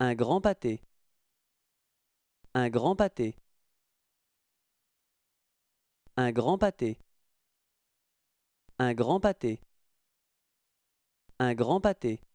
Un grand pâté. Un grand pâté. Un grand pâté. Un grand pâté. Un grand pâté.